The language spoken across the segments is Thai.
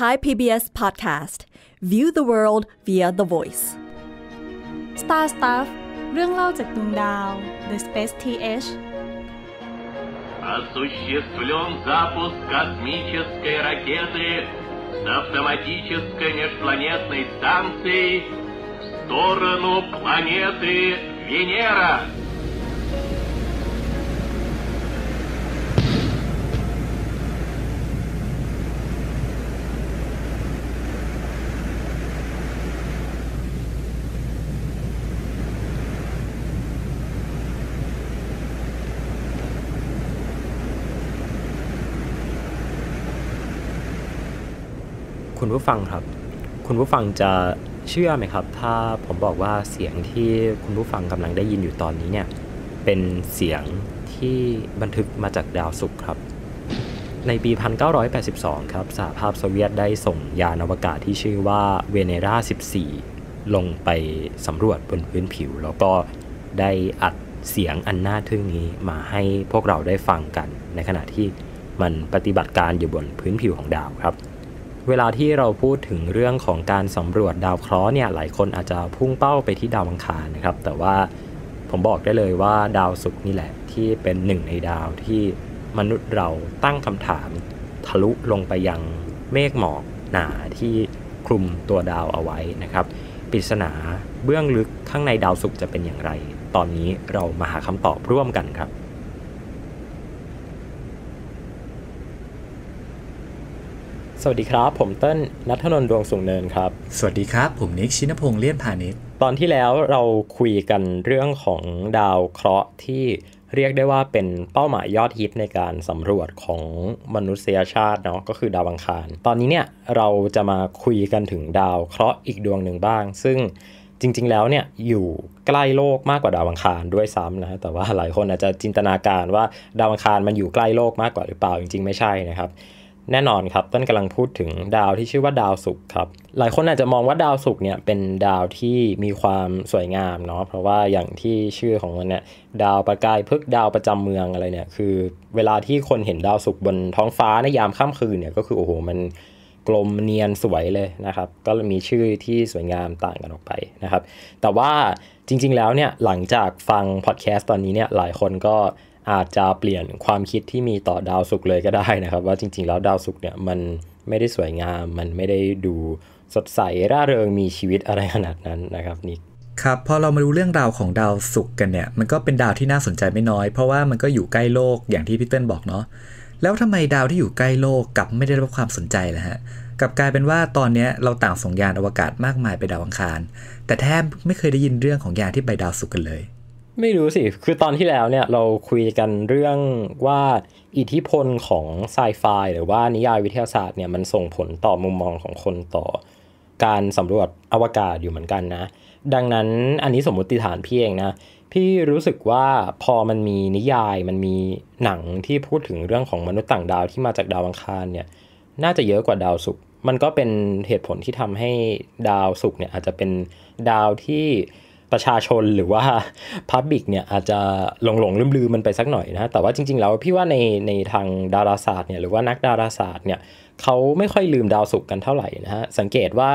Thai PBS Podcast View the world via the voice Star Stuff เรื่องเล่าจากดวงดาว The Space TH осуществлен запуск космической ракеты с автоматической межпланетной станции в сторону планеты Венера. ผู้ฟังครับ คุณผู้ฟังจะเชื่อไหมครับ ถ้าผมบอกว่าเสียงที่คุณผู้ฟังกำลังได้ยินอยู่ตอนนี้เนี่ย เป็นเสียงที่บันทึกมาจากดาวศุกร์ครับ ในปี 1982 ครับสหภาพโซเวียตได้ส่งยานอวกาศที่ชื่อว่าเวเนรา14 ลงไปสำรวจบนพื้นผิว แล้วก็ได้อัดเสียงอันน่าทึ่งนี้มาให้พวกเราได้ฟังกันในขณะที่มันปฏิบัติการอยู่บนพื้นผิวของดาวครับเวลาที่เราพูดถึงเรื่องของการสำรวจดาวเคราะห์เนี่ย หลายคนอาจจะพุ่งเป้าไปที่ดาวอังคารนะครับ แต่ว่าผมบอกได้เลยว่าดาวศุกร์นี่แหละที่เป็นหนึ่งในดาวที่มนุษย์เราตั้งคำถาม ทะลุลงไปยังเมฆหมอกหนาที่คลุมตัวดาวเอาไว้นะครับปริศนาเบื้องลึกข้างในดาวศุกร์จะเป็นอย่างไร ตอนนี้เรามาหาคำตอบร่วมกันครับสวัสดีครับผมเต้นนัทนนท์ดวงสุงเนินครับสวัสดีครับผมนิกชินพงษ์เลี่ยนพาณิชย์ตอนที่แล้วเราคุยกันเรื่องของดาวเคราะห์ที่เรียกได้ว่าเป็นเป้าหมายยอดฮิตในการสำรวจของมนุษยชาติเนาะก็คือดาวอังคาร ตอนนี้เนี่ยเราจะมาคุยกันถึงดาวเคราะห์อีกดวงหนึ่งบ้าง ซึ่งจริงๆแล้วเนี่ยอยู่ใกล้โลกมากกว่าดาวอังคารด้วยซ้ำนะแต่ว่าหลายคนอาจจะจินตนาการว่าดาวอังคารมันอยู่ใกล้โลกมากกว่าหรือเปล่าจริงๆ ไม่ใช่นะครับแน่นอนครับ ต้นกำลังพูดถึงดาวที่ชื่อว่าดาวศุกร์ครับ หลายคนอาจจะมองว่าดาวศุกร์เนี่ยเป็นดาวที่มีความสวยงาม เนาะ เพราะว่าอย่างที่ชื่อของมันเนี่ย ดาวประกายพฤกดาวประจำเมืองอะไรเนี่ย คือ เวลาที่คนเห็นดาวศุกร์บนท้องฟ้าในยามค่ำคืนเนี่ยก็คือโอ้โห มัน กลมเนียนสวยเลยนะครับ ก็มีชื่อที่สวยงามต่างกันออกไปนะครับ แต่ว่าจริง ๆ แล้วเนี่ยหลังจากฟังพอดแคสต์ตอนนี้เนี่ยหลายคนก็อาจจะเปลี่ยนความคิดที่มีต่อดาวศุกร์เลยก็ได้นะครับ ว่าจริงๆ แล้วดาวศุกร์เนี่ยมันไม่ได้สวยงาม มันไม่ได้ดูสดใสร่าเริงมีชีวิตอะไรขนาดนั้นนะครับนิกครับพอเรามาดูเรื่องราวของดาวศุกร์กันเนี่ยมันก็เป็นดาวที่น่าสนใจไม่น้อย เพราะว่ามันก็อยู่ใกล้โลกอย่างที่พี่เต้นบอกเนาะแล้วทำไมดาวที่อยู่ใกล้โลกกลับไม่ได้รับความสนใจล่ะฮะกลับกลายเป็นว่าตอนนี้เราต่างส่งยานอวกาศมากมายไปดาวอังคาร แต่แทบไม่เคยได้ยินเรื่องของยานที่ไปดาวศุกร์กันเลยไม่รู้สิ คือตอนที่แล้วเนี่ย เราคุยกันเรื่องว่าอิทธิพลของไซไฟหรือว่านิยายวิทยาศาสตร์เนี่ย มันส่งผลต่อมุมมองของคนต่อการสำรวจอวกาศอยู่เหมือนกันนะ ดังนั้นอันนี้สมมติฐานพี่เองนะ พี่รู้สึกว่าพอมันมีนิยายมันมีหนังที่พูดถึงเรื่องของมนุษย์ต่างดาวที่มาจากดาวอังคารเนี่ยน่าจะเยอะกว่าดาวศุกร์มันก็เป็นเหตุผลที่ทำให้ดาวศุกร์เนี่ยอาจจะเป็นดาวที่ประชาชนหรือว่าพับบิกเนี่ยอาจจะหลงหลงลืมลืมมันไปสักหน่อยนะแต่ว่าจริงๆ แล้วพี่ว่าในในทางดาราศาสตร์เนี่ยหรือว่านักดาราศาสตร์เนี่ยเขาไม่ค่อยลืมดาวศุกร์กันเท่าไหร่นะฮะสังเกตว่า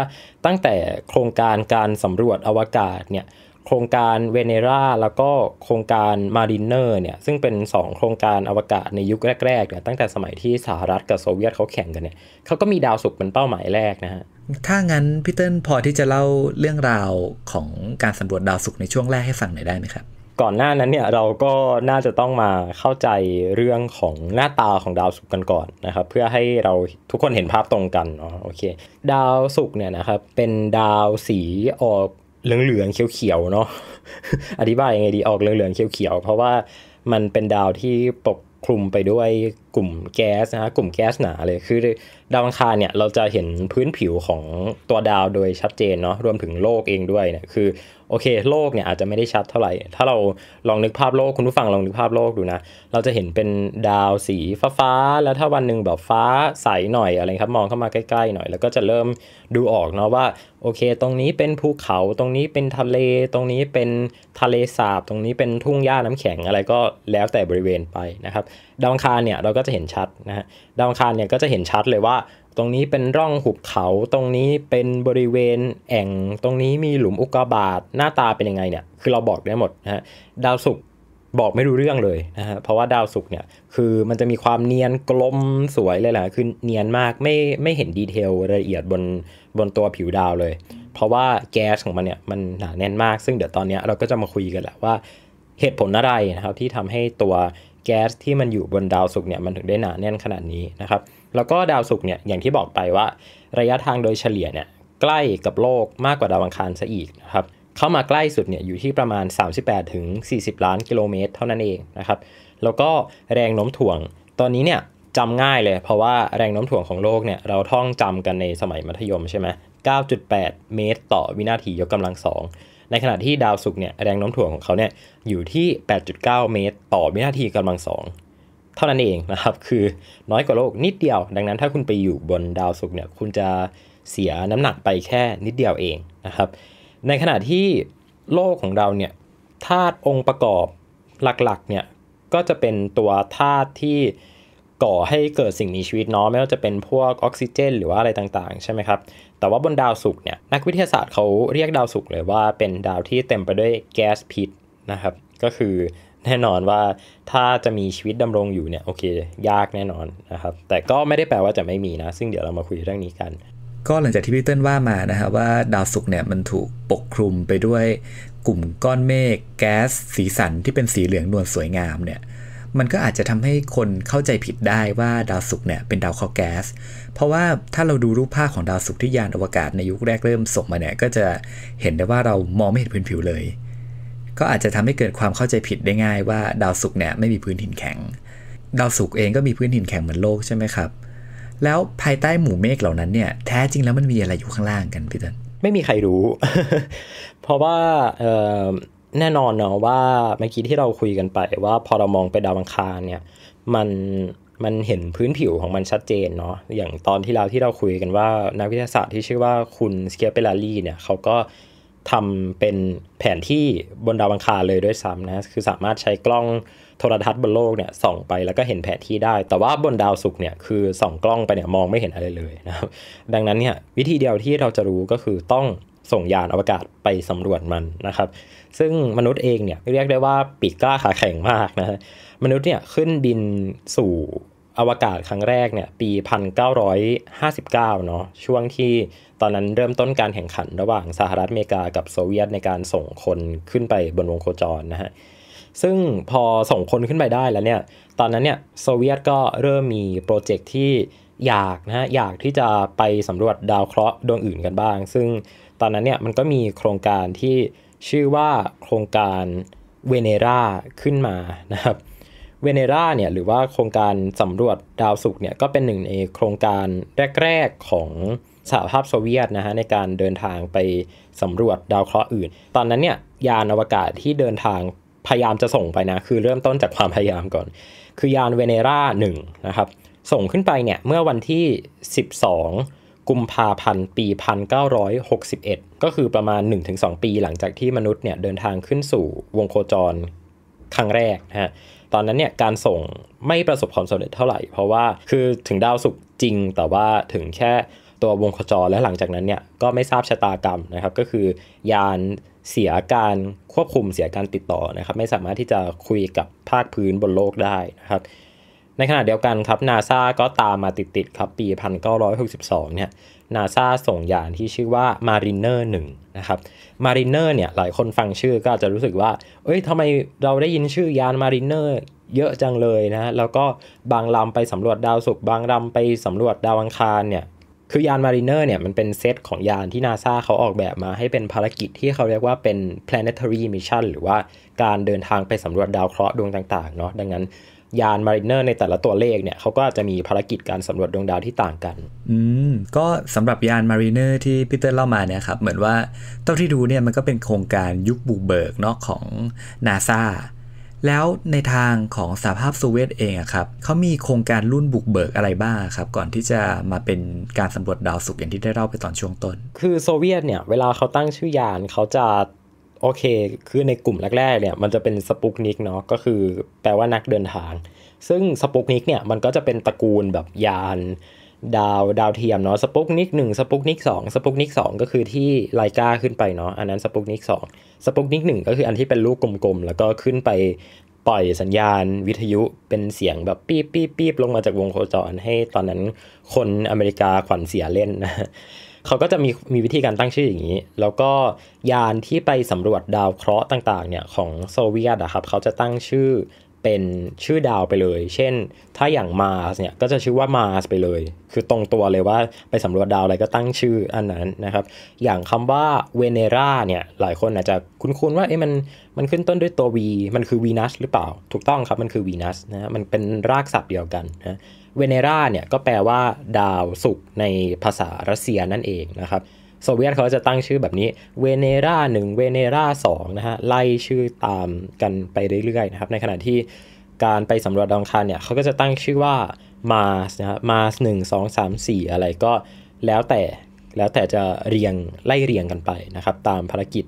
ตั้งแต่โครงการการสำรวจอวกาศเนี่ยโครงการเวเนราแล้วก็โครงการมารินเนอร์เนี่ยซึ่งเป็น 2 โครงการอวกาศในยุคแรกๆเนี่ยตั้งแต่สมัยที่สหรัฐกับโซเวียตเขาแข่งกันเนี่ยเขาก็มีดาวศุกร์เป็นเป้าหมายแรกนะฮะถ้างั้นพี่เติ้ลพอที่จะเล่าเรื่องราวของการสำรวจดาวศุกร์ในช่วงแรกให้ฟังหน่อยได้ไหมครับก่อนหน้านั้นเนี่ยเราก็น่าจะต้องมาเข้าใจเรื่องของหน้าตาของดาวศุกร์กันก่อนนะครับ เพื่อให้เราทุกคนเห็นภาพตรงกันเนาะโอเคดาวศุกร์เนี่ยนะครับเป็นดาวสีออกเหลืองๆเขียวๆเนาะอธิบายยังไงดีออกเหลืองๆเขียวๆเพราะว่ามันเป็นดาวที่ปกคลุมไปด้วยกลุ่มแก๊สนะกลุ่มแก๊สหนาเลยคือดาวอังคารเนี่ยเราจะเห็นพื้นผิวของตัวดาวโดยชัดเจนเนาะรวมถึงโลกเองด้วยเนี่ยคือโอเคโลกเนี่ยอาจจะไม่ได้ชัดเท่าไหร่ ถ้าเราลองนึกภาพโลกคุณผู้ฟังลองนึกภาพโลกดูนะเราจะเห็นเป็นดาวสีฟ้าฟาแล้วถ้าวันหนึ่งแบบฟ้าใสหน่อยอะไรครับมองเข้ามาใกล้ๆหน่อย แล้วก็จะเริ่มดูออกเนาะว่าโอเค ตรงนี้เป็นภูเขาตรงนี้เป็นทะเลตรงนี้เป็นทะเลสาบ ตรงนี้เป็นทุ่งหญ้าน้ำแข็งอะไรก็แล้วแต่บริเวณไปนะครับดาวังคารเนี่ยเราก็จะเห็นชัดนะฮะ ดาวังคารเนี่ยก็จะเห็นชัดเลยว่า ตรงนี้เป็นร่องหุบเขา ตรงนี้เป็นบริเวณแอ่ง ตรงนี้มีหลุมอุกกาบาต หน้าตาเป็นยังไงเนี่ย คือเราบอกได้หมดนะฮะ ดาวศุกร์บอกไม่รู้เรื่องเลยนะฮะ เพราะว่าดาวศุกร์เนี่ยคือมันจะมีความเนียนกลมสวยเลยแหละคือเนียนมากไม่ไม่เห็นดีเทลรายละเอียดบนบนตัวผิวดาวเลย เพราะว่าแก๊สของมันเนี่ยมันหนาแน่นมาก ซึ่งเดี๋ยวตอนนี้เราก็จะมาคุยกันแหละว่า เหตุผลอะไรนะครับที่ทำให้ตัวแก๊สที่มันอยู่บนดาวศุกร์เนี่ยมันถึงได้หนาแน่นขนาดนี้นะครับแล้วก็ดาวศุกร์เนี่ยอย่างที่บอกไปว่า ระยะทางโดยเฉลี่ยเนี่ย ใกล้กับโลกมากกว่าดาวอังคารซะอีกนะครับเข้ามาใกล้สุดเนี่ยอยู่ที่ประมาณ 38ถึง40 ล้านกิโลเมตรเท่านั้นเองนะครับแล้วก็แรงโน้มถ่วงตอนนี้เนี่ยจำง่ายเลย เพราะว่าแรงโน้มถ่วงของโลกเนี่ยเราท่องจำกันในสมัยมัธยมใช่ไหม9.8 เมตร ต่อวินาทียกกำลังสองในขณะที่ดาวศุกร์เนี่ยแรงโน้มถ่วงของเขาเนี่ยอยู่ที่ 8.9 เมตรต่อวินาทีกำลังสองเท่านั้นเองนะครับ คือน้อยกว่าโลกนิดเดียว ดังนั้นถ้าคุณไปอยู่บนดาวศุกร์เนี่ยคุณจะเสียน้ำหนักไปแค่นิดเดียวเองนะครับ ในขณะที่โลกของเราเนี่ยธาตุองค์ประกอบหลักๆเนี่ยก็จะเป็นตัวธาตุที่ก่อให้เกิดสิ่งมีชีวิตเนาะไม่ว่าจะเป็นพวกออกซิเจน หรือว่าอะไรต่างๆ ใช่ไหมครับแต่ว่าบนดาวศุกร์เนี่ยนักวิทยาศาสตร์เขาเรียกดาวศุกร์เลยว่าเป็นดาวที่เต็มไปด้วยแก๊สพิษนะครับก็คือแน่นอนว่าถ้าจะมีชีวิตดำรงอยู่เนี่ยโอเค ยากแน่นอนนะครับแต่ก็ไม่ได้แปลว่าจะไม่มีนะ ซึ่งเดี๋ยวเรามาคุยเรื่องนี้กัน ก็หลังจากที่พี่เติ้ลว่ามานะฮะว่าดาวศุกร์เนี่ยมันถูกปกคลุมไปด้วยกลุ่มก้อนเมฆแก๊ส สีสันที่เป็นสีเหลืองนวลสวยงามเนี่ยมันก็อาจจะทำให้คนเข้าใจผิดได้ว่าดาวศุกร์เนี่ยเป็นดาวเคราะห์แก๊ส เพราะว่าถ้าเราดูรูปภาพของดาวศุกร์ที่ยานอวกาศในยุคแรกเริ่มส่งมาเนี่ยก็จะเห็นได้ว่าเรามองไม่เห็นพื้นผิวเลย ก็อาจจะทำให้เกิดความเข้าใจผิดได้ง่ายว่าดาวศุกร์เนี่ยไม่มีพื้นหินแข็ง ดาวศุกร์เองก็มีพื้นหินแข็งเหมือนโลกใช่ไหมครับ แล้วภายใต้หมู่เมฆเหล่านั้นเนี่ยแท้จริงแล้วมันมีอะไรอยู่ข้างล่างกันพี่ตันไม่มีใครรู้ เพราะว่าแน่นอนเนาะว่าเมื่อกี้ที่เราคุยกันไปว่าพอเรามองไปดาวอังคารเนี่ยมันมันเห็นพื้นผิวของมันชัดเจนเนาะอย่างตอนที่เราที่เราคุยกันว่านักวิทยาศาสตร์ที่ชื่อว่าคุณสเกียเปลารีเนี่ยเขาก็ทำเป็นแผนที่บนดาวอังคารเลยด้วยซ้ำนะคือสามารถใช้กล้องโทรทัศน์บนโลกเนี่ยส่องไปแล้วก็เห็นแผนที่ได้ แต่ว่าบนดาวศุกร์เนี่ยคือส่องกล้องไปเนี่ยมองไม่เห็นอะไรเลยนะครับดังนั้นเนี่ยวิธีเดียวที่เราจะรู้ก็คือต้องส่งยานอวกาศไปสำรวจมันนะครับ ซึ่งมนุษย์เองเนี่ยเรียกได้ว่าปีกกล้าขาแข็งมากนะฮะ มนุษย์เนี่ย ขึ้นบินสู่อวกาศครั้งแรกเนี่ยปี 1959เนาะ ช่วงที่ตอนนั้นเริ่มต้นการแข่งขัน ระหว่างสหรัฐอเมริกากับโซเวียตในการส่งคนขึ้นไปบนวงโคจรนะฮะ ซึ่งพอส่งคนขึ้นไปได้แล้วเนี่ย ตอนนั้นเนี่ยโซเวียตก็เริ่มมีโปรเจกต์ที่อยากนะฮะอยากที่จะไปสำรวจดาวเคราะห์ดวงอื่นกันบ้าง ซึ่งตอนนั้นเนี่ยมันก็มีโครงการที่ชื่อว่าโครงการเวเนราขึ้นมานะครับเวเนราเนี่ยหรือว่าโครงการสำรวจดาวศุกร์เนี่ยก็เป็นหนึ่งในโครงการแรกๆของสหภาพโซเวียตนะฮะในการเดินทางไปสำรวจดาวเคราะห์อื่น ตอนนั้นเนี่ยยานอวกาศที่เดินทางพยายามจะส่งไปนะ คือเริ่มต้นจากความพยายามก่อน คือยานเวเนรางนะครับ ส่งขึ้นไปเนี่ยเมื่อวันที่ 12กุมภาพันธ์ปี 1961 ก็คือประมาณ 1-2 ปีหลังจากที่มนุษย์เนี่ย เดินทางขึ้นสู่วงโคจรครั้งแรกนะฮะตอนนั้นเนี่ยการส่งไม่ประสบความสำเร็จเท่าไหร่ เพราะว่าคือถึงดาวศุกร์จริง แต่ว่าถึงแค่ตัววงโคจรและหลังจากนั้นเนี่ย ก็ไม่ทราบชะตากรรมนะครับ ก็คือ ยานเสียการควบคุมเสียการติดต่อนะครับ ไม่สามารถที่จะคุยกับภาคพื้นบนโลกได้นะครับในขณะเดียวกันครับนาซาก็ตามมาติดๆครับ ปี 1962เนี่ยนาซาส่งยานที่ชื่อว่า Mariner 1นะครับ Mariner เนี่ยหลายคนฟังชื่อก็จจะรู้สึกว่าเอ้ยทำไมเราได้ยินชื่อยาน Mariner เยอะจังเลยนะแล้วก็บางลำไปสำรวจดาวศุกร์บางลำไปสำรวจดาวอังคารเนี่ยคือยาน Mariner เนี่ยมันเป็นเซตของยานที่นาซาเขาออกแบบมาให้เป็นภารกิจที่เขาเรียกว่าเป็น planetary mission หรือว่าการเดินทางไปสำรวจดาวเคราะห์ดวงต่างๆเนาะดังนั้นยานมาริเนอร์ในแต่ละตัวเลขเนี่ยเขาก็จะมีภารกิจการสำรวจดวงดาวที่ต่างกัน อืม ก็สำหรับยานมาริเนอร์ที่พีเตอร์เล่ามาเนี่ยครับ เหมือนว่าเท่าที่ดูเนี่ยมันก็เป็นโครงการยุคบุกเบิกเนาะของนาซาแล้วในทางของสหภาพโซเวียตเองอะครับเขามีโครงการรุ่นบุกเบิกอะไรบ้างครับ ก่อนที่จะมาเป็นการสำรวจดาวศุกร์อย่างที่ได้เล่าไปตอนช่วงต้น คือโซเวียตเนี่ยเวลาเขาตั้งชื่อยานเขาจะโอเค คือในกลุ่มแรกๆ เนี่ยมันจะเป็นสปุกนิกเนาะ ก็คือแปลว่านักเดินทาง ซึ่งสปุกนิกเนี่ยมันก็จะเป็นตระกูลแบบยาน ดาวดาวเทียมเนาะ สปุกนิกหนึ่งสปุกนิกสองสปุกนิกสองก็คือที่ไลกาขึ้นไปเนาะ อันนั้นสปุกนิกสองสปุกนิกหนึ่งก็คืออันที่เป็นลูกกลมๆ แล้วก็ขึ้นไปปล่อยสัญญาณวิทยุเป็นเสียงแบบปี๊บปี๊บปี๊บลงมาจากวงโคจรให้ตอนนั้น คนอเมริกาขวัญเสียเล่นนะเขาก็จะมีมีวิธีการตั้งชื่ออย่างนี้ แล้วก็ยานที่ไปสำรวจดาวเคราะห์ต่างๆเนี่ยของโซเวียตอะครับ เขาจะตั้งชื่อเป็นชื่อดาวไปเลย เช่นถ้าอย่างมาสเนี่ยก็จะชื่อว่ามาสไปเลย คือตรงตัวเลยว่าไปสำรวจดาวอะไรก็ตั้งชื่ออันนั้นนะครับ อย่างคำว่าเวเนราเนี่ยหลายคนอาจจะคุ้นๆว่าเอ๊ะมันมันขึ้นต้นด้วยตัววีมันคือวีนัสหรือเปล่า ถูกต้องครับมันคือวีนัสนะมันเป็นรากศัพท์เดียวกันนะเวเนราเนี่ยก็แปลว่าดาวศุกร์ในภาษารัสเซียนั่นเองนะครับโซเวียตเขาจะตั้งชื่อแบบนี้เวเนราหนึ่งเวเนราสองนะฮะไล่ชื่อตามกันไปเรื่อยๆนะครับในขณะที่การไปสำรวจดาวงคารเนี่ยเขาก็จะตั้งชื่อว่าาร์สนะฮะองสามสี่อะไรก็แล้วแต่แล้วแต่จะเรียงไล่เรียงกันไปนะครับตามภารกิจ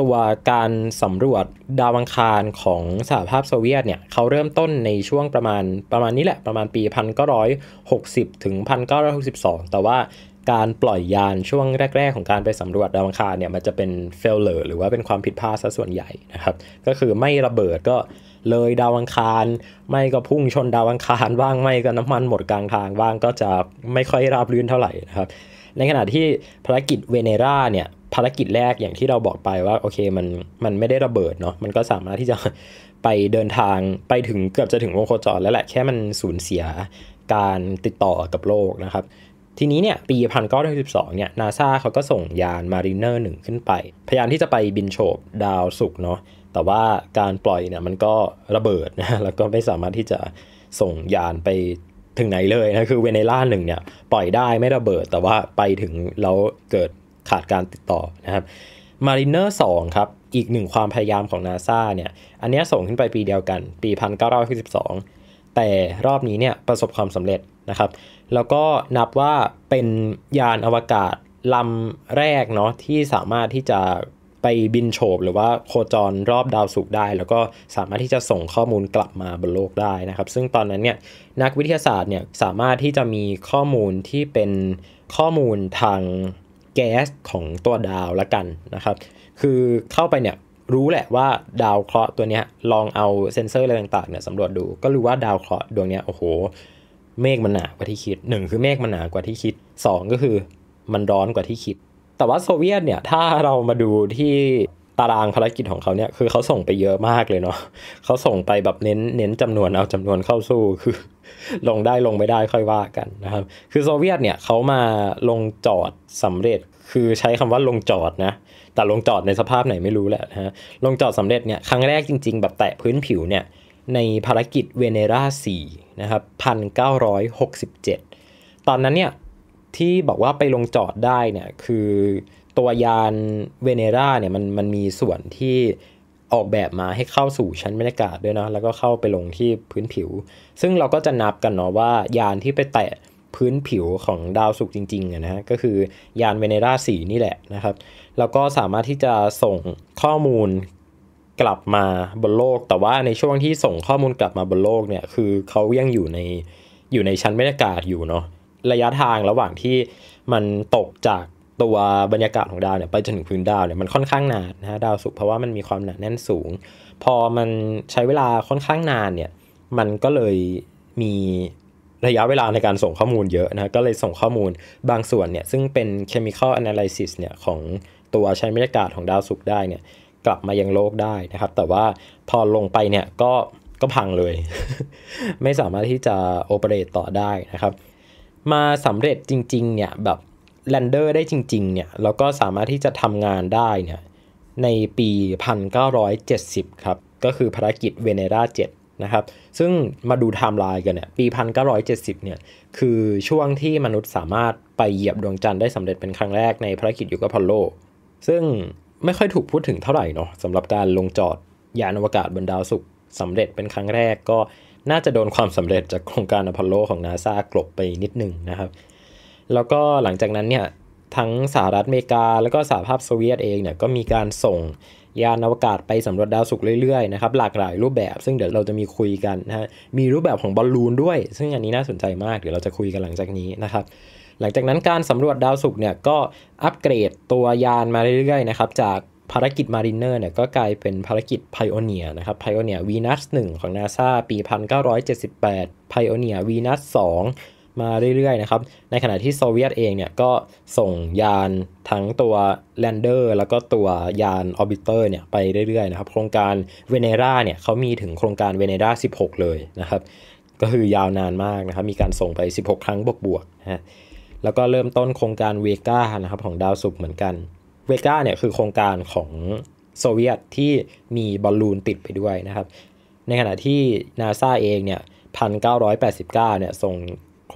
ตัวการสำรวจดาวังคารของสหภาพโซเวียตเนี่ยเขาเริ่มต้นในช่วงประมาณประมาณนี้แหละประมาณปี1960 ถึง1962 แต่ว่าการปล่อยยานช่วงแรก ๆ ของการไปสำรวจดาวังคารเนี่ยมันจะเป็นเฟลเลอร์หรือว่าเป็นความผิดพลาดซะส่วนใหญ่นะครับก็คือไม่ระเบิดก็เลยดาวังคารไม่ก็พุ่งชนดาวังคารบ้างไม่ก็น้ำมันหมดกลางทางบ้างก็จะไม่ค่อยราบรื่นเท่าไหร่นะครับในขณะที่ภารกิจเวเนราเนี่ยภารกิจแรกอย่างที่เราบอกไปว่า โอเคมันมันไม่ได้ระเบิดเนาะมันก็สามารถที่จะไปเดินทางไปถึงเกือบจะถึงวงโคจร แล้วแหละ แค่มันสูญเสียการติดต่อกับโลกนะครับ ทีนี้เนี่ย ปี 1912เนี่ยนาซาเขาก็ส่งยานมาริเนอร์หนึ่งขึ้นไป พยายามที่จะไปบินโฉบดาวศุกร์เนาะแต่ว่าการปล่อยเนี่ยมันก็ระเบิดนะแล้วก็ไม่สามารถที่จะส่งยานไปถึงไหนเลยนะคือเวเนล่าหนึ่งเนี่ยปล่อยได้ไม่ระเบิดแต่ว่าไปถึงแล้วเกิดขาดการติดต่อนะครับ Mariner 2 ครับ อีกหนึ่งความพยายามของ NASA เนี่ย อันนี้ส่งขึ้นไปปีเดียวกันปี 1992แต่รอบนี้เนี่ย ประสบความสำเร็จนะครับ แล้วก็นับว่าเป็นยานอวกาศลำแรกเนาะที่สามารถที่จะไปบินโฉบหรือว่าโคจรรอบดาวศุกร์ได้ แล้วก็สามารถที่จะส่งข้อมูลกลับมาบนโลกได้นะครับ ซึ่งตอนนั้นเนี่ยนักวิทยาศาสตร์เนี่ยสามารถที่จะมีข้อมูลที่เป็นข้อมูลทางแก๊สของตัวดาวละกันนะครับ คือเข้าไป เนี่ย รู้แหละว่าดาวเคราะห์ตัวนี้ลองเอาเซ็นเซอร์อะไรต่างๆเนี่ยสำรวจดู ก็ รู้ว่าดาวเคราะห์ดวงนี้โอ้โห เมฆมันหนากว่าที่คิด 1 คือเมฆมันหนากว่าที่คิด 2 ก็คือมันร้อนกว่าที่คิด แต่ว่าโซเวียตเนี่ยถ้าเรามาดูที่ตารางภารกิจของเขาเนี่ยคือเขาส่งไปเยอะมากเลยเนาะเขาส่งไปแบบเน้นเน้นจำนวนเอาจำนวนเข้าสู้คือลงได้ลงไม่ได้ค่อยว่ากันนะครับคือโซเวียตเนี่ยเขามาลงจอดสำเร็จ คือใช้คำว่าลงจอดนะแต่ลงจอดในสภาพไหนไม่รู้แหละนะฮะลงจอดสำเร็จเนี่ยครั้งแรกจริงๆแบบแตะพื้นผิวเนี่ยในภารกิจเวเนราส่นะครับพันเตอนนั้นเนี่ยที่บอกว่าไปลงจอดได้เนี่ยคือตัวยานเวเนราเนี่ยมันมันมีส่วนที่ออกแบบมาให้เข้าสู่ชั้นบรรยากาศด้วยเนาะแล้วก็เข้าไปลงที่พื้นผิว ซึ่งเราก็จะนับกันเนาะว่า ยานที่ไปแตะพื้นผิวของดาวศุกร์จริงๆนะฮะก็คือยานเวเนราสีนี่แหละนะครับแล้วก็สามารถที่จะส่งข้อมูลกลับมาบนโลก แต่ว่าในช่วงที่ส่งข้อมูลกลับมาบนโลกเนี่ยคือเขายังอยู่ในอยู่ในชั้นบรรยากาศอยู่เนาะระยะทางระหว่างที่มันตกจากตัวบรรยากาศของดาวเนี่ยไปจนถึงพื้นดาวเนี่ยมันค่อนข้างนานนะฮะดาวศุกร์เพราะว่ามันมีความหนาแน่นสูง พอมันใช้เวลาค่อนข้างนานเนี่ยมันก็เลยมีระยะเวลาในการส่งข้อมูลเยอะนะก็เลยส่งข้อมูลบางส่วนเนี่ยซึ่งเป็น chemical analysis เนี่ยของตัวใช้บรรยากาศของดาวศุกร์ได้เนี่ยกลับมายังโลกได้นะครับ แต่ว่าพอลงไปเนี่ยก็ก็พังเลย ไม่สามารถที่จะโอเปเรตต่อได้นะครับมาสำเร็จจริง ๆเนี่ยแบบแลนเดอร์ได้จริงๆเนี่ยแล้วก็สามารถที่จะทำงานได้เนี่ยในปี 1970 ครับ ก็คือภารกิจเวเนราเจ็ดนะครับ ซึ่งมาดูไทม์ไลน์กันเนี่ย ปี 1970 เนี่ย คือช่วงที่มนุษย์สามารถไปเหยียบดวงจันทร์ได้สำเร็จเป็นครั้งแรกในภารกิจยุกอพอลโล ซึ่งไม่ค่อยถูกพูดถึงเท่าไหร่เนาะสำหรับการลงจอดยานอวกาศบนดาวศุกร์สำเร็จเป็นครั้งแรก ก็น่าจะโดนความสำเร็จจากโครงการอพอลโลของนาซากลบไปนิดหนึ่งนะครับแล้วก็หลังจากนั้นเนี่ยทั้งสหรัฐอเมริกาแล้วก็สหภาพโซเวียตเองเนี่ยก็มีการส่งยานอวกาศไปสำรวจดาวศุกร์เรื่อยๆนะครับหลากหลายรูปแบบ ซึ่งเดี๋ยวเราจะมีคุยกันนะฮะมีรูปแบบของบอลลูนด้วย ซึ่งอันนี้น่าสนใจมาก เดี๋ยวเราจะคุยกันหลังจากนี้นะครับหลังจากนั้นการสำรวจดาวศุกร์เนี่ยก็อัปเกรดตัวยานมาเรื่อยๆนะครับจากภารกิจมาินเนอร์เนี่ยก็กลายเป็นภารกิจไพโอเนียนะครับไพโอเนียวีนัส1ของ NASA ปี 1978 Pioneer วีนัส2มาเรื่อยๆนะครับ ในขณะที่โซเวียตเองเนี่ยก็ส่งยานทั้งตัวแลนเดอร์แล้วก็ตัวยานออร์บิเตอร์เนี่ยไปเรื่อยๆนะครับ โครงการเวเนราเนี่ยเขามีถึงโครงการเวเนราสิเลยนะครับ ก็คือยาวนานมากนะครับ มีการส่งไป 16 ครั้งบวกบวกฮะ แล้วก็เริ่มต้นโครงการเวกานะครับของดาวสุกเหมือนกัน เวกาเนี่ยคือโครงการของโซเวียตที่มีบอลลูนติดไปด้วยนะครับ ในขณะที่นาซาเองเนี่ย1989เนี่ยส่ง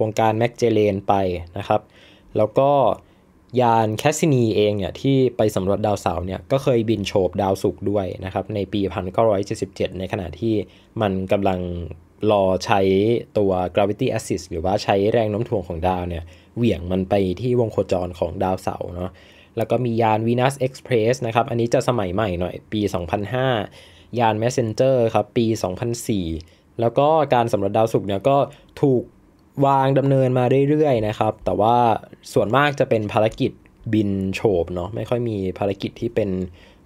ครงการแมกเจเลนไปนะครับ แล้วก็ยานแคสซินีเองเนี่ย ที่ไปสำรวจดาวเสาร์เนี่ย ก็เคยบินโฉบดาวศุกร์ด้วยนะครับ ในปี 1977 ในขณะที่มันกำลังรอใช้ตัว gravity assist หรือว่าใช้แรงโน้มถ่วงของดาวเนี่ย เหวี่ยงมันไปที่วงโคจรของดาวเสาร์เนาะ แล้วก็มียาน Venus Express นะครับ อันนี้จะสมัยใหม่หน่อย ปี 2005 ยาน Messenger ครับปี 2004 แล้วก็การสำรวจดาวศุกร์เนี่ยก็ถูกวางดำเนินมาเรื่อยๆนะครับ แต่ว่าส่วนมากจะเป็นภารกิจบินโฉบเนาะไม่ค่อยมีภารกิจที่เป็น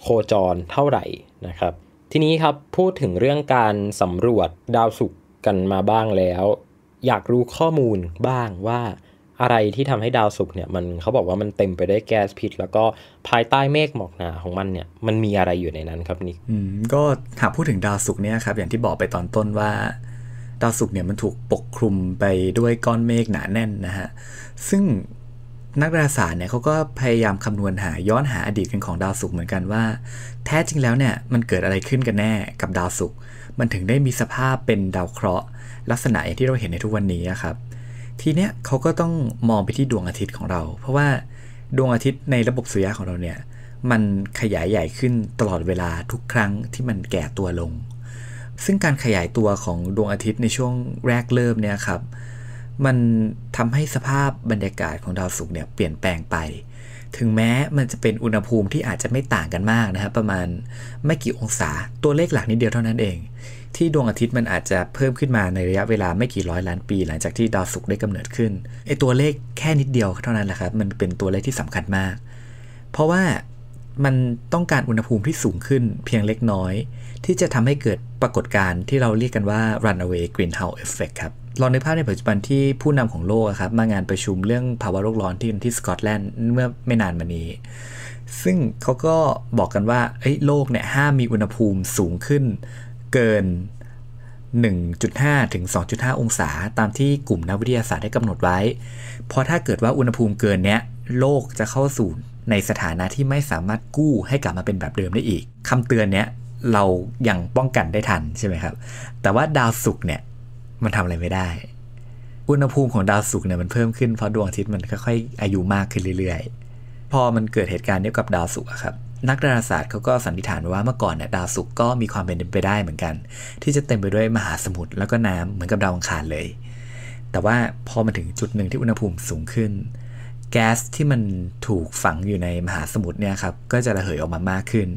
โคจรเท่าไหร่นะครับ ทีนี้ครับพูดถึงเรื่องการสำรวจดาวศุกร์กันมาบ้างแล้ว อยากรู้ข้อมูลบ้างว่า อะไรที่ทำให้ดาวศุกร์เนี่ยมันเขาบอกว่ามันเต็มไปได้วยแก๊สพิษแล้วก็ภายใต้เมฆหมอกหนาของมันเนี่ยมันมีอะไรอยู่ในนั้นครับนิกก็หากพูดถึงดาวศุกร์เนี่ยครับ อย่างที่บอกไปตอนต้นว่าดาวศุกร์เนี่ยมันถูกปกคลุมไปด้วยก้อนเมฆหนาแน่นนะฮะ ซึ่งนักดาราศาสตร์เนี่ยเขาก็พยายามคำนวณหาย้อนหาอดีตกันของดาวศุกร์เหมือนกันว่า แท้จริงแล้วเนี่ยมันเกิดอะไรขึ้นกันแน่กับดาวศุกร์มันถึงได้มีสภาพเป็นดาวเคราะห์ลักษณะอย่างที่เราเห็นในทุกวันนี้ครับทีเนี้ยเขาก็ต้องมองไปที่ดวงอาทิตย์ของเรา เพราะว่าดวงอาทิตย์ในระบบสุริยะของเราเนี่ยมันขยายใหญ่ขึ้นตลอดเวลาทุกครั้งที่มันแก่ตัวลงซึ่งการขยายตัวของดวงอาทิตย์ในช่วงแรกเริ่มเนี่ยครับ มันทำให้สภาพบรรยากาศของดาวศุกร์เนี่ยเปลี่ยนแปลงไป ถึงแม้มันจะเป็นอุณหภูมิที่อาจจะไม่ต่างกันมากนะครับ ประมาณไม่กี่องศา ตัวเลขหลักนิดเดียวเท่านั้นเอง ที่ดวงอาทิตย์มันอาจจะเพิ่มขึ้นมาในระยะเวลาไม่กี่ร้อยล้านปีหลังจากที่ดาวศุกร์ได้กำเนิดขึ้นไอตัวเลขแค่นิดเดียวเท่านั้นแหละครับ มันเป็นตัวเลขที่สำคัญมาก เพราะว่ามันต้องการอุณหภูมิที่สูงขึ้นเพียงเล็กน้อย ที่จะทำให้เกิดปรากฏการณ์ที่เราเรียกกันว่า runaway greenhouse effect ครับลองในภาพในปัจจุบันที่ผู้นำของโลกครับมางานประชุมเรื่องภาวะโลกร้อนที่ที่สกอตแลนด์เมื่อไม่นานมานี้ ซึ่งเขาก็บอกกันว่าโลกเนี่ยห้ามมีอุณหภูมิสูงขึ้น เกิน 1.5ถึง2.5 องศาตามที่กลุ่มนักวิทยาศาสตร์ได้กำหนดไว้ เพราะถ้าเกิดว่าอุณหภูมิเกินเนี้ยโลกจะเข้าสู่ในสถานะที่ไม่สามารถกู้ให้กลับมาเป็นแบบเดิมได้อีก คำเตือนเนี้ยเรายังป้องกันได้ทันใช่ไหมครับ แต่ว่าดาวศุกร์เนี่ยมันทำอะไรไม่ได้ อุณหภูมิของดาวศุกร์เนี่ยมันเพิ่มขึ้นเพราะดวงอาทิตย์มันค่อยๆอายุมากขึ้นเรื่อยๆ พอมันเกิดเหตุการณ์เดียวกับดาวศุกร์ครับนักดาราศาสตร์เขาก็สันนิษฐานว่าเมื่อก่อนเนี่ยดาวศุกร์ก็มีความเป็นไปได้เหมือนกัน ที่จะเต็มไปด้วยมหาสมุทรแล้วก็น้ำเหมือนกับดาวอังคารเลย แต่ว่าพอมาถึงจุดหนึ่งที่อุณหภูมิสูงขึ้นแก๊สที่มันถูกฝังอยู่ในมหาสมุทรเนี่ยครับ ก็จะระเหยออกมามากขึ้น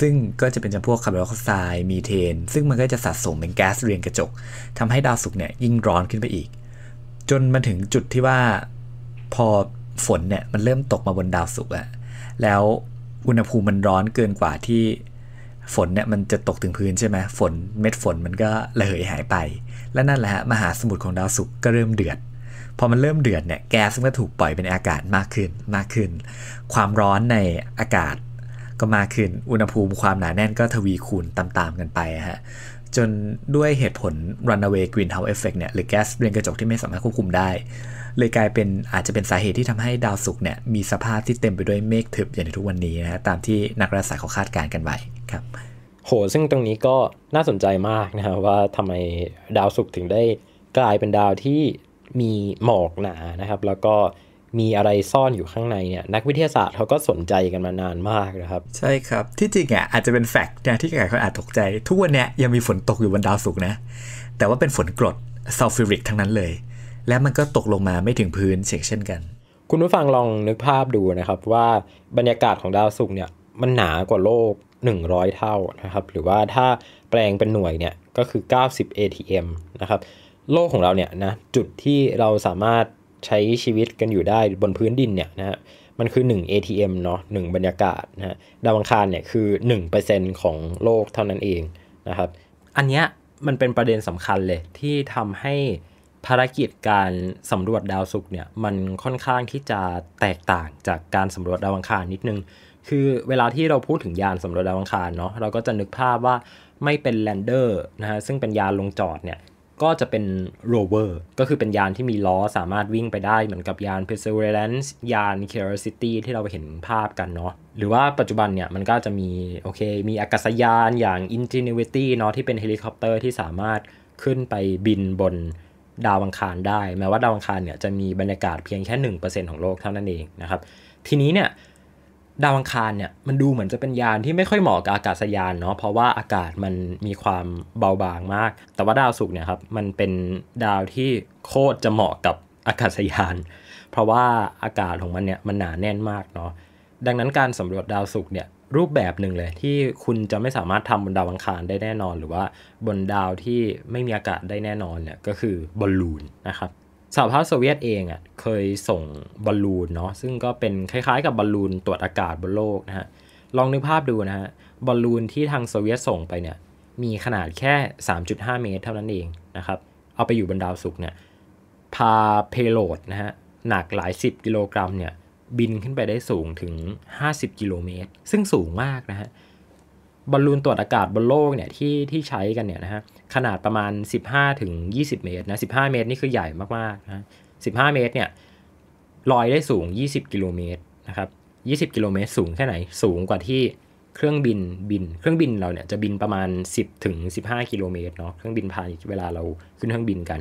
ซึ่งก็จะเป็นจำพวกคาร์บอนไดออกไซด์ มีเทน ซึ่งมันก็จะสะสมเป็นแก๊สเรียงกระจก ทำให้ดาวศุกร์เนี่ยยิ่งร้อนขึ้นไปอีก จนมาถึงจุดที่ว่าพอฝนเนี่ยมันเริ่มตกมาบนดาวศุกร์อะแล้วอุณหภูมิมันร้อนเกินกว่าที่ฝนเนี่ยมันจะตกถึงพื้นใช่ไหม ฝนเม็ดฝนมันก็ระเหยหายไป และนั่นแหละฮะมหาสมุทรของดาวศุกร์ก็เริ่มเดือดพอมันเริ่มเดือดเนี่ย แก๊สก็ถูกปล่อยเป็นอากาศมากขึ้นมากขึ้น ความร้อนในอากาศก็มากขึ้นอุณหภูมิความหนาแน่นก็ทวีคูณตามๆกันไปฮะจนด้วยเหตุผล runaway greenhouse effect เนี่ย หรือแก๊สเรือนกระจกที่ไม่สามารถควบคุมได้ เลยกลายเป็นอาจจะเป็นสาเหตุที่ทำให้ดาวศุกร์เนี่ยมีสภาพที่เต็มไปด้วยเมฆทึบอย่างในทุกวันนี้นะตามที่นักดาราศาสตร์เขาคาดการณ์กันไว้ครับโหซึ่งตรงนี้ก็น่าสนใจมากนะครับว่าทำไมดาวศุกร์ถึงได้กลายเป็นดาวที่มีหมอกหนานะครับแล้วก็มีอะไรซ่อนอยู่ข้างในเนี่ยนักวิทยาศาสตร์เขาก็สนใจกันมานานมากนะครับใช่ครับที่จริงอ่ะอาจจะเป็นแฟกต์นะที่ใครเขาอาจตกใจ ทุกวันนี้ยยังมีฝนตกอยู่บนดาวศุกร์นะแต่ว่าเป็นฝนกรดซัลฟิริกทั้งนั้นเลย และมันก็ตกลงมาไม่ถึงพื้นเช่นเช่นกัน คุณผู้ฟังลองนึกภาพดูนะครับว่าบรรยากาศของดาวศุกร์เนี่ยมันหนากว่าโลก 100 เท่านะครับหรือว่าถ้าแปลงเป็นหน่วยเนี่ยก็คือ 90 ATM นะครับโลกของเราเนี่ยนะจุดที่เราสามารถใช้ชีวิตกันอยู่ได้บนพื้นดินเนี่ยนะฮะมันคือ 1 ATM เนาะ1บรรยากาศนะฮะดาวังคารเนี่ยคือ1%ของโลกเท่านั้นเองนะครับอันเนี้ยมันเป็นประเด็นสำคัญเลย ที่ทำให้ภารกิจการสำรวจดาวศุกร์เนี่ยมันค่อนข้างที่จะแตกต่างจากการสำรวจดาวังคารนิดนึง คือเวลาที่เราพูดถึงยานสำรวจดาวังคารเนาะเราก็จะนึกภาพว่าไม่เป็นแลนเดอร์นะฮะซึ่งเป็นยานลงจอดเนี่ยก็จะเป็นโรเวอร์ก็คือเป็นยานที่มีล้อสามารถวิ่งไปได้เหมือนกับยาน Perseverance ยาน Curiosity ที่เราไปเห็นภาพกันเนาะหรือว่าปัจจุบันเนี่ยมันก็จะมี โอเคมีอากาศยานอย่าง Ingenuity เนาะที่เป็นเฮลิคอปเตอร์ที่สามารถขึ้นไปบินบนดาวอังคารได้แม้ว่าดาวอังคารเนี่ยจะมีบรรยากาศเพียงแค่ 1%ของโลกเท่านั้นเองนะครับ ทีนี้เนี่ยดาวอังคารเนี่ยมันดูเหมือนจะเป็นยานที่ไม่ค่อยเหมาะกับอากาศยานเนาะเพราะว่าอากาศมันมีความเบาบางมาก แต่ว่าดาวศุกร์เนี่ยครับมันเป็นดาวที่โคตรจะเหมาะกับอากาศยาน เพราะว่าอากาศของมันเนี่ยมันหนาแน่นมากเนาะดังนั้นการสำรวจดาวศุกร์เนี่ยรูปแบบหนึ่งเลยที่คุณจะไม่สามารถทำบนดาวอังคารได้แน่นอน หรือว่าบนดาวที่ไม่มีอากาศได้แน่นอนเนี่ยก็คือบอลลูนนะครับสหภาพโซเวียตเองอ่ะเคยส่งบอลลูนเนาะซึ่งก็เป็นคล้ายๆกับบอลลูนตรวจอากาศบนโลกนะฮะลองนึกภาพดูนะฮะบอลลูนที่ทางโซเวียตส่งไปเนี่ยมีขนาดแค่ 3.5 เมตรเท่านั้นเองนะครับเอาไปอยู่บนดาวศุกร์เนี่ยพาเพโลดนะฮะหนักหลาย 10 กิโลกรัมเนี่ย บินขึ้นไปได้สูงถึง 50 กิโลเมตร ซึ่งสูงมากนะฮะบอลลูนตรวจอากาศบนโลกเนี่ยที่ที่ใช้กันเนี่ยนะฮะขนาดประมาณ 15ถึง20 เมตรนะ15 เมตรนี่คือใหญ่มากๆนะ15 เมตรเนี่ยลอยได้สูง 20กิโลเมตรนะครับ20 กิโลเมตรสูงแค่ไหนสูงกว่าที่เครื่องบินบินเครื่องบินเราเนี่ยจะบินประมาณ 10ถึง15 กิโลเมตรเนาะเครื่องบินพาเวลาเราขึ้นเครื่องบินกัน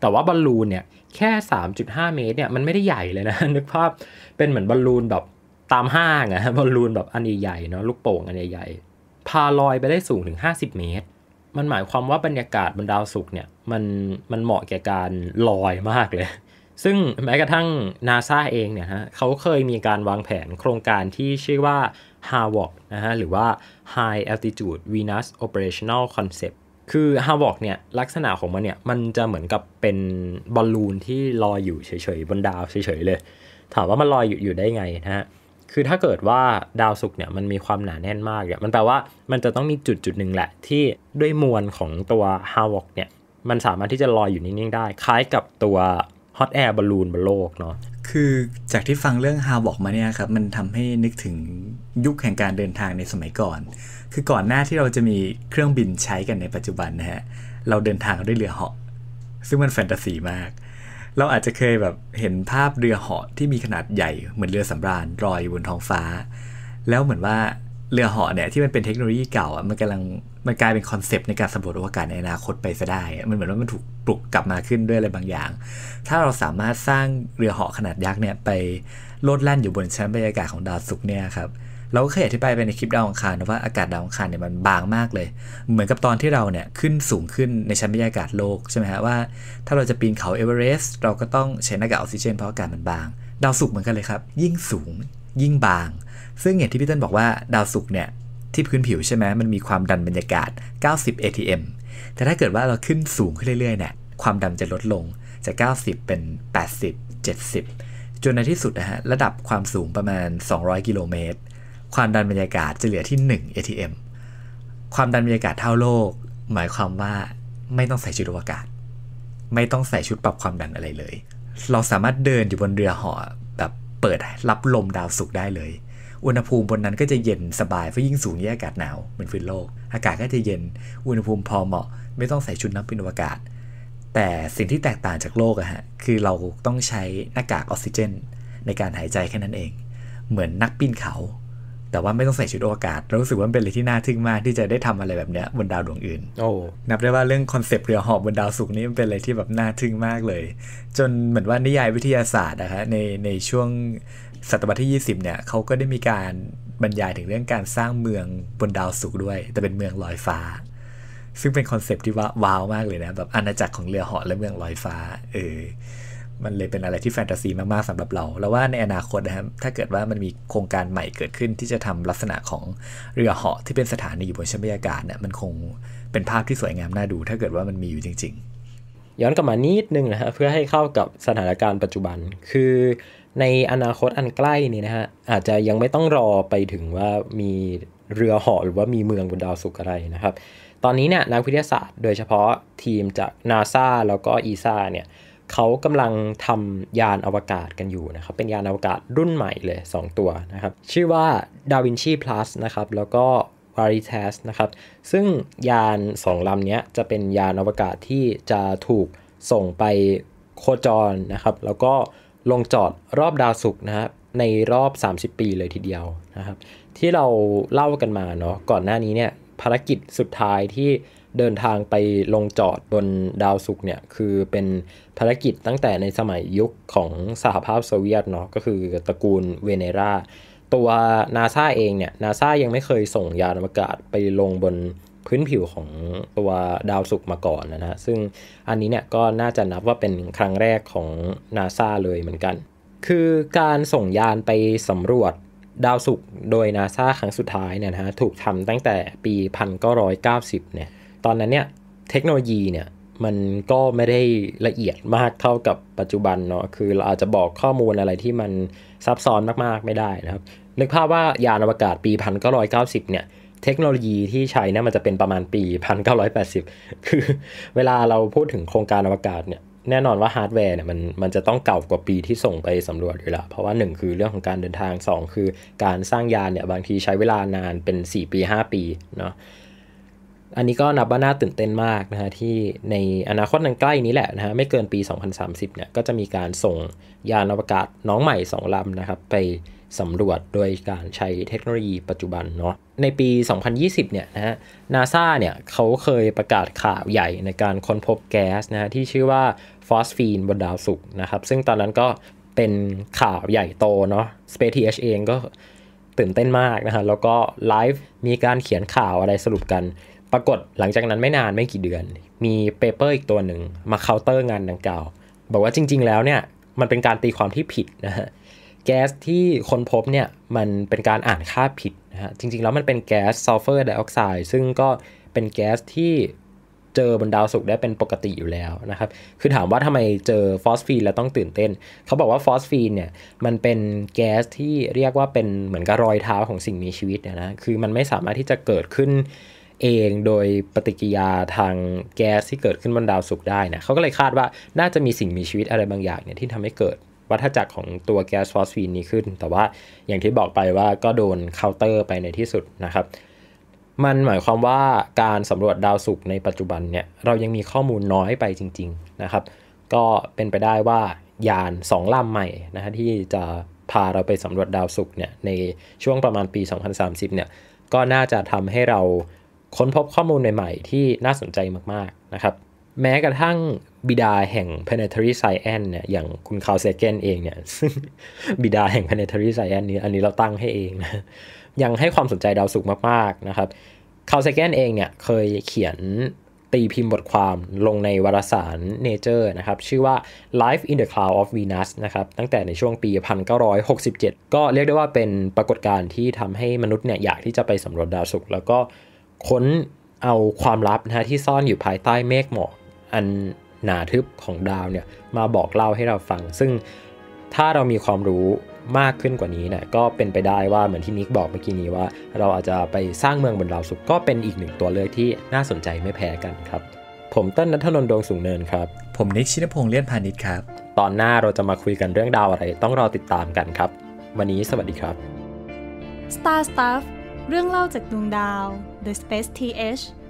แต่ว่าบอลลูนเนี่ยแค่ 3.5 เมตรเนี่ยมันไม่ได้ใหญ่เลยนะนึกภาพเป็นเหมือนบอลลูนแบบตามห้างอะบอลลูนแบบอันใหญ่เนาะลูกโป่งอันใหญ่พาลอยไปได้สูงถึง 50 เมตร มันหมายความว่าบรรยากาศบนดาวศุกร์เนี่ย มันมันเหมาะแก่การลอยมากเลย ซึ่งแม้กระทั่งนาซาเองเนี่ยฮะเขาเคยมีการวางแผนโครงการที่ชื่อว่า h a w o c นะฮะหรือว่า High Altitude Venus Operational Concept คือฮาวอกเนี่ยลักษณะของมันเนี่ยมันจะเหมือนกับเป็นบอลลูนที่ลอยอยู่เฉยๆบนดาวเฉยๆเลย ถามว่ามันลอยอยู่อยู่ได้ไงนะฮะคือถ้าเกิดว่าดาวศุกร์เนี่ยมันมีความหนาแน่นมากเนี่ยมันแปลว่ามันจะต้องมีจุดจุดหนึ่งแหละ ที่ด้วยมวลของตัวฮาวอกเนี่ยมันสามารถที่จะลอยอยู่นิ่งๆได้ คล้ายกับตัวฮอตแอร์บอลลูนบนโลกเนาะคือจากที่ฟังเรื่องฮาวบอกมาเนี่ยครับมันทำให้นึกถึงยุคแห่งการเดินทางในสมัยก่อน คือก่อนหน้าที่เราจะมีเครื่องบินใช้กันในปัจจุบันนะฮะเราเดินทางด้วยเรือเหาะซึ่งมันแฟนตาซีมากเราอาจจะเคยแบบเห็นภาพเรือเหาะที่มีขนาดใหญ่เหมือนเรือสำราญลอยบนท้องฟ้า แล้วเหมือนว่าเรือเหาะเนี่ยที่มันเป็นเทคโนโลยีเก่าอ่ะมันกำลังมันกลายเป็นคอนเซปต์ในการสำรวจอวกาศในอนาคตไปซะได้มันเหมือนว่ามันถูกปลุกกลับมาขึ้นด้วยอะไรบางอย่าง ถ้าเราสามารถสร้างเรือเหาะขนาดยักษ์เนี่ยไปโลดแล่นอยู่บนชั้นบรรยากาศของดาวศุกร์เนี่ยครับเราก็เคยอธิบายไปในคลิปดาวอังคารนะ ว่าอากาศดาวอังคารเนี่ยมันบางมากเลย เหมือนกับตอนที่เราเนี่ยขึ้นสูงขึ้นในชั้นบรรยากาศโลกใช่ไหมฮะว่า ถ้าเราจะปีนเขาเอเวอเรสต์เราก็ต้องใช้หน้ากากออกซิเจนเพราะอากาศมันบาง ดาวศุกร์เหมือนกันเลยครับ ยิ่งสูงยิ่งบาง ซึ่งเหุ่ที่พี่ต้นบอกว่าดาวศุกร์เนี่ยที่พื้นผิวใช่ไหมมันมีความดันบรรยากาศ 90 atm แต่ถ้าเกิดว่าเราขึ้นสูงขึ้นเรื่อยๆเนี่ยความดันจะลดลงจาก90 เป็น 80 70จนในที่สุดนะฮะระดับความสูงประมาณ 200กิโลเมตรความดันบรรยากาศจะเหลือที่ 1 ATM ความดันบรรยากาศเท่าโลกหมายความว่าไม่ต้องใส่ชุดอวกาศ ไม่ต้องใส่ชุดปรับความดันอะไรเลย เราสามารถเดินอยู่บนเรือห่อแบบเปิดรับลมดาวสุกได้เลยอุณหภูมิบนนั้นก็จะเย็นสบายเพราะยิ่งสูงยิ่งอากาศหนาวเหมือนฟื้นโลก อากาศก็จะเย็นอุณหภูมิพอเหมาะไม่ต้องใส่ชุดนักบินอวกาศ แต่สิ่งที่แตกต่างจากโลกอะฮะคือเราต้องใช้หน้ากากออกซิเจน ในการหายใจแค่นั้นเอง เหมือนนักบินเขาแต่ว่าไม่ต้องใส่ชุดอวกาศเรารู้สึกว่าเป็นอะไรที่น่าทึ่งมาก ที่จะได้ทำอะไรแบบเนี้ยบนดาวดวงอื่น โอ้ นับได้ว่าเรื่องคอนเซปต์เรือหอบบนดาวสุกนี่มันเป็นอะไรที่แบบน่าทึ่งมากเลย จนเหมือนว่านิยายวิทยาศาสตร์นะคะในในช่วงศตวรรษที่20เนี่ยเขาก็ได้มีการบรรยายถึงเรื่องการสร้างเมืองบนดาวสุกด้วย แต่เป็นเมืองลอยฟ้า ซึ่งเป็นคอนเซปต์ที่ว้าวมากเลยนะแบบอาณาจักรของเรือหอ และเมืองลอยฟ้า เออมันเลยเป็นอะไรที่แฟนตาซีมาก ๆสำหรับเรา แล้วว่าในอนาคตนะครับถ้าเกิดว่ามันมีโครงการใหม่เกิดขึ้นที่จะทำลักษณะของเรือเหาะที่เป็นสถานีอยู่บนชั้นบรรยากาศเนี่ยมันคงเป็นภาพที่สวยงามน่าดูถ้าเกิดว่ามันมีอยู่จริงๆย้อนกลับมานิดนึงนะฮะเพื่อให้เข้ากับสถานการณ์ปัจจุบันคือในอนาคตอันใกล้นี้นะฮะอาจจะยังไม่ต้องรอไปถึงว่ามีเรือเหาะหรือว่ามีเมืองบนดาวศุกร์อะไรนะครับ ตอนนี้เนี่ยนักวิทยาศาสตร์ โดยเฉพาะทีมจากนาซาแล้วก็อีซาเนี่ยเขากำลังทำยานอวกาศกันอยู่นะครับ เป็นยานอวกาศรุ่นใหม่เลย 2 ตัวนะครับชื่อว่าดาวินชี plus นะครับแล้วก็วาริเทสนะครับซึ่งยาน2ลำนี้จะเป็นยานอวกาศที่จะถูกส่งไปโคจรนะครับ แล้วก็ลงจอดรอบดาวศุกร์นะครับในรอบ 30 ปีเลยทีเดียวนะครับที่เราเล่ากันมาเนาะก่อนหน้านี้เนี่ยภารกิจสุดท้ายที่เดินทางไปลงจอดบนดาวศุกร์เนี่ย คือเป็นภารกิจตั้งแต่ในสมัยยุคของสหภาพโซเวียตเนาะก็คือตระกูลเวเนราตัวนาซาเองเนี่ยนาซายังไม่เคยส่งยานอวกาศไปลงบนพื้นผิวของตัวดาวศุกร์มาก่อนนะฮะ ซึ่งอันนี้เนี่ยก็น่าจะนับว่าเป็นครั้งแรกของนาซาเลยเหมือนกัน คือการส่งยานไปสำรวจดาวศุกร์โดยนาซาครั้งสุดท้ายเนี่ยนะฮะถูกทำตั้งแต่ปี1990เนี่ยตอนนั้นเนี่ยเทคโนโลยีเนี่ยมันก็ไม่ได้ละเอียดมากเท่ากับปัจจุบันเนาะคือเราอาจจะบอกข้อมูลอะไรที่มันซับซ้อนมากๆไม่ได้นะครับนึกภาพว่ายานอวกาศปี 1990เนี่ยเทคโนโลยีที่ใช้เนี่ยมันจะเป็นประมาณปี 1980 คือเวลาเราพูดถึงโครงการอวกาศเนี่ยแน่นอนว่าฮาร์ดแวร์เนี่ยมันมันจะต้องเก่ากว่าปีที่ส่งไปสำรวจอยู่ละเพราะว่า1คือเรื่องของการเดินทาง 2 คือการสร้างยานเนี่ยบางทีใช้เวลานานเป็น 4 ปี 5 ปีเนาะอันนี้ก็นับว่าน่าตื่นเต้นมากนะฮะ ที่ในอนาคตนั้นใกล้นี้แหละนะฮะ ไม่เกินปี 2030 เนี่ย ก็จะมีการส่งยานอวกาศน้องใหม่ 2ลำนะครับ ไปสำรวจโดยการใช้เทคโนโลยีปัจจุบันเนาะในปี 2020 เนี่ยนะฮะนาซาเนี่ยเขาเคยประกาศข่าวใหญ่ ในการค้นพบแก๊สนะฮะ ที่ชื่อว่าฟอสฟีนบนดาวศุกร์นะครับซึ่งตอนนั้นก็เป็นข่าวใหญ่โตเนาะ Space อชเองก็ตื่นเต้นมากนะฮะแล้วก็ไลฟ์มีการเขียนข่าวอะไรสรุปกันปรากฏหลังจากนั้นไม่นานไม่กี่เดือน มีเปเปอร์อีกตัวหนึ่งมาเคาน์เตอร์งานดังกล่าว บอกว่าจริงๆแล้วเนี่ยมันเป็นการตีความที่ผิดนะฮะแก๊สที่คนพบเนี่ยมันเป็นการอ่านค่าผิดนะฮะจริงๆแล้วมันเป็นแก๊สซัลเฟอร์ไดออกไซด์ซึ่งก็เป็นแก๊สที่เจอบนดาวศุกร์ได้เป็นปกติอยู่แล้วนะครับคือถามว่าทำไมเจอฟอสฟีนแล้วต้องตื่นเต้น เขาบอกว่าฟอสฟีนเนี่ยมันเป็นแก๊สที่เรียกว่าเป็นเหมือนกับรอยเท้าของสิ่งมีชีวิตนะคือมันไม่สามารถที่จะเกิดขึ้นเองโดยปฏิกิยาทางแก๊สที่เกิดขึ้นบนดาวศุกร์ได้นะเขาก็เลยคาดว่าน่าจะมีสิ่งมีชีวิตอะไรบางอย่างเนี่ยที่ทำให้เกิดวัฏจักรของตัวแก๊สฟอสฟีนนี้ขึ้น แต่ว่าอย่างที่บอกไปว่าก็โดนเคาน์เตอร์ไปในที่สุดนะครับมันหมายความว่าการสำรวจดาวศุกร์ในปัจจุบันเนี่ยเรายังมีข้อมูลน้อยไปจริงๆนะครับก็เป็นไปได้ว่ายานสองลำใหม่นะฮะที่จะพาเราไปสำรวจดาวศุกร์เนี่ยในช่วงประมาณปี 2030เนี่ยก็น่าจะทำให้เราค้นพบข้อมูลใหม่ ๆ ที่น่าสนใจมาก ๆ นะครับ แม้กระทั่งบิดาแห่ง planetary science เนี่ย อย่างคุณคาร์เซเกนเองเนี่ย บิดาแห่ง planetary science นี้อันนี้เราตั้งให้เองนะยังให้ความสนใจดาวศุกร์มาก ๆ นะครับคาร์เซเกนเองเนี่ย เคยเขียนตีพิมพ์บทความลงในวารสาร Nature นะครับ ชื่อว่า Life in the Cloud of Venus นะครับ ตั้งแต่ในช่วงปี 1967 ก็เรียกได้ว่าเป็นปรากฏการณ์ที่ทำให้มนุษย์เนี่ยอยากที่จะไปสำรวจดาวศุกร์แล้วก็ค้นเอาความลับนะฮะที่ซ่อนอยู่ภายใต้เมฆหมอกอันหนาทึบของดาวเนี่ยมาบอกเล่าให้เราฟัง ซึ่งถ้าเรามีความรู้มากขึ้นกว่านี้เนี่ยก็เป็นไปได้ว่าเหมือนที่นิกบอกเมื่อกี้นี้ว่า เราอาจจะไปสร้างเมืองบนดาวสุกก็เป็นอีกหนึ่งตัวเลือกที่น่าสนใจไม่แพ้กันครับผมต้นนัทนนท์ดวงสูงเนินครับผมนิกชินพงษ์เลี่ยนพาณิชย์ครับตอนหน้าเราจะมาคุยกันเรื่องดาวอะไรต้องรอติดตามกันครับ วันนี้สวัสดีครับ Star Stuff เรื่องเล่าจากดวงดาว the space th